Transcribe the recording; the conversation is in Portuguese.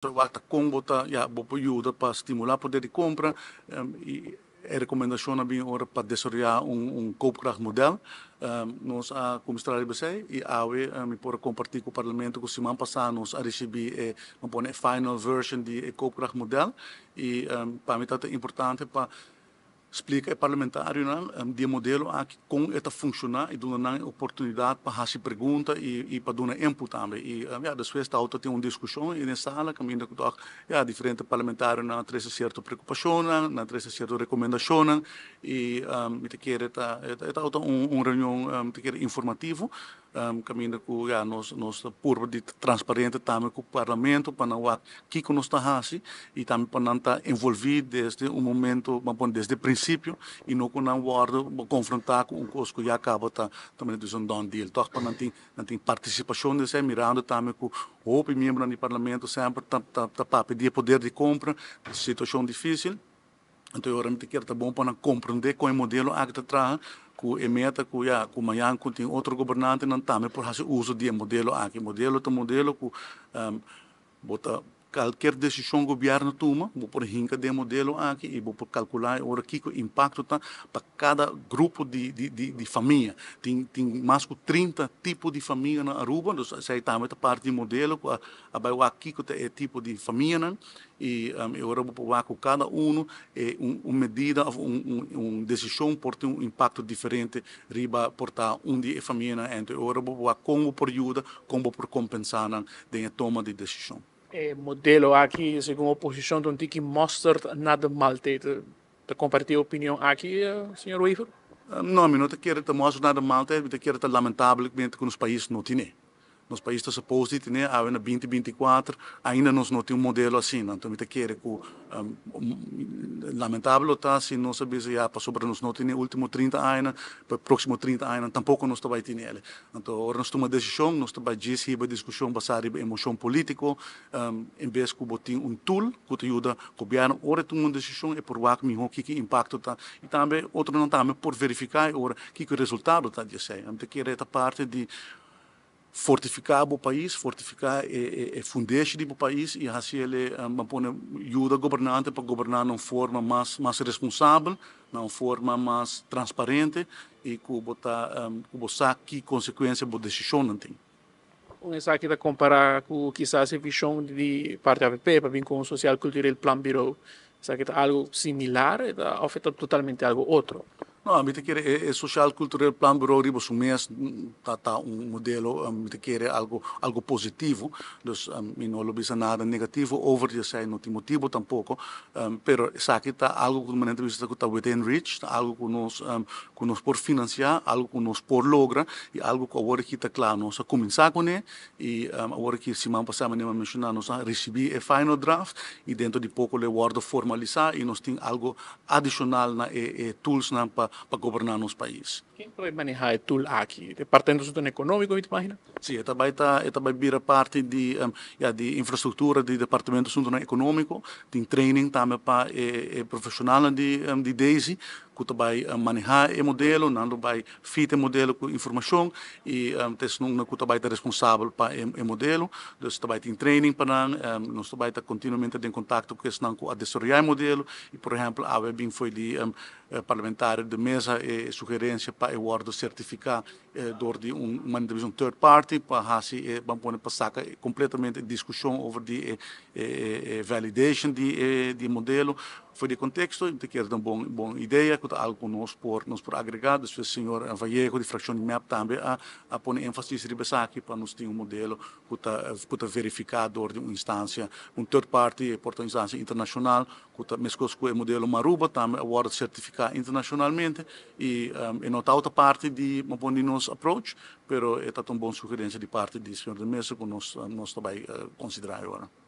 Trabata kombota, ja, bopo para estimular o poder de compra um, ehm, e é recomendação na minha hora para desenvolver um, um modelo Um, ehm, nós, a comissária BC e a eh, me um, compartilhar com o Parlamento, que semana passada nós recebemos eh, a né, final version de eh, modelo e um, ehm, para mim é importante para explica é parlamentário não né? é de modelo a que com esta funcionar e dando oportunidade para fazer pergunta e, e para dar input também e eh, a minha esta vezes tem uma discussão e na sala caminha com toque né? a diferente parlamentário na né? três certo preocupação na três certo recomendação e um, eh, te quer esta esta outra um, um reunião um, eh, te quer informativo um, ehm, caminho ku ya nos nos purba de transparente também com o parlamento para o que que nos tahasi e também para estar envolvido desde um momento bom desde o princípio e não com não guardo confrontar com o que já acaba tá também do um don deal toch para não tem não tem participação desse mirando também com o membro do parlamento sempre tá tá tá para pedir poder de compra situação difícil então eu realmente quero tá bom para compreender qual é o modelo que está ku emeta ku ya ku mayang ku ting outro governante nan tame tá, por hasil uso de modelo aqui modelo to modelo ku um, ehm, bota qualquer decisão que o governo toma, vou por rinca de modelo aqui e vou por calcular agora que o impacto está para cada grupo de, de, de, de, família. Tem, tem mais de 30 tipos de família na Aruba, então aí também está parte do modelo, a, a aqui que é tipo de família, né? e um, agora vou provar com cada um, é, um, uma medida, uma um, um decisão por ter um impacto diferente riba portar onde a é família né? entre Agora vou provar como por ajuda, como por compensar né, a toma de decisão. Eh, modelo aqui, segundo a posição um tique mostra nada mal. Te, te compartilhar a opinião aqui, eh, senhor Weaver? Eh, não, não te quero te mostrar nada mal, te quero te lamentavelmente que nos países não tem. Nos países está suposto, né, a 2024 ainda nós não temos um modelo assim, não então, quer que um, lamentável está se não sabe se já passou para nós não tem né, último 30 anos, para próximo 30 anos tampouco nós vai ter Então, agora nós tomamos decisão, nós vai dizer uma discussão baseada em emoção política, um, ehm, em vez que botem um tool que te ajuda a governo, ora toma uma decisão e por o que que impacto está e também outro não também por verificar o que que resultado está disso. A que é a parte de fortificar o país, fortificar e, eh, e, eh, e eh, o país e assim ele um, põe ajuda o governante para governar de uma forma mais mais responsável, de uma forma mais transparente e ehm, que botar um, que saque consequência decisão não tem. Um é aqui para comparar com quizás a visão de parte da AVP para vir com o social cultural plan bureau, isso é algo similar, ou é totalmente algo outro. No, mitä kire e, eh, é eh, social cultural plan bureau ribos tá tá um modelo um, mitä kire algo algo positivo, dos um, mi no nada negativo over de sei não tem motivo tampoco, um, pero tá algo que manente que kuta within reach, algo que nos um, que nos por financiar, algo que nos por logra e algo que agora kita claro, nós a começar com ele e um, agora que semana passada nem mencionar nos a recebi a final draft e dentro de pouco le guardo formalizar e nós tem algo adicional na e, eh, e tools na para para governar nosso país. Quem vai manejar é tool aqui? Departamento é do econômico, você imagina? Sim, esta também, tá, esta eu também parte de, um, de infraestrutura do Departamento do é Econômico, tem training também para é, é profissional de, um, de DAISY, que vai manejar o modelo, nando fit o modelo com informação eh, e um, tes nunga kuta responsável para o modelo, dus ta em training para nós ta continuamente em contato com esse nanco a eh, modelo e por exemplo a webin foi de um, parlamentar de mesa e sugerência para o ordo certificar eh, de um, uma divisão third party para assim e bampone passar completamente discussão over de eh, eh, validation de, de modelo foi de contexto, de que era uma boa, boa ideia, que algo nós por nós por agregar, se o senhor Vallejo de de Map também a, a pôr ênfase de Besaki para nós ter um modelo que está, que está verificado de uma instância, um third party, portanto, instância internacional, que está mesclado com o modelo Maruba, também agora certificar internacionalmente e um, e nota tá outra parte de uma boa de nós approach, pero é uma tá boa sugerência de parte do senhor de mesa que nós, nós também uh, considerar agora.